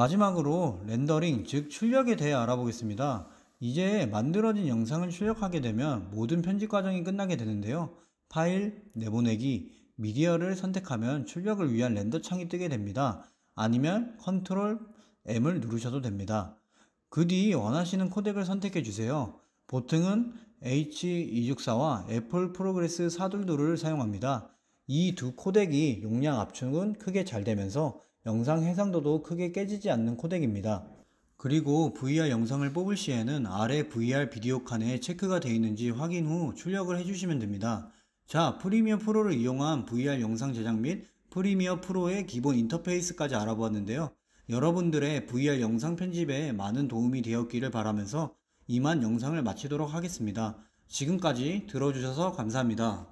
마지막으로 렌더링, 즉 출력에 대해 알아보겠습니다. 이제 만들어진 영상을 출력하게 되면 모든 편집 과정이 끝나게 되는데요. 파일, 내보내기, 미디어를 선택하면 출력을 위한 렌더 창이 뜨게 됩니다. 아니면 컨트롤 M을 누르셔도 됩니다. 그 뒤 원하시는 코덱을 선택해 주세요. 보통은 H264와 애플 프로그레스 422를 사용합니다. 이 두 코덱이 용량 압축은 크게 잘 되면서 영상 해상도도 크게 깨지지 않는 코덱입니다. 그리고 VR 영상을 뽑을 시에는 아래 VR 비디오 칸에 체크가 되어 있는지 확인 후 출력을 해주시면 됩니다. 자, 프리미어 프로를 이용한 VR 영상 제작 및 프리미어 프로의 기본 인터페이스까지 알아보았는데요. 여러분들의 VR 영상 편집에 많은 도움이 되었기를 바라면서 이만 영상을 마치도록 하겠습니다. 지금까지 들어주셔서 감사합니다.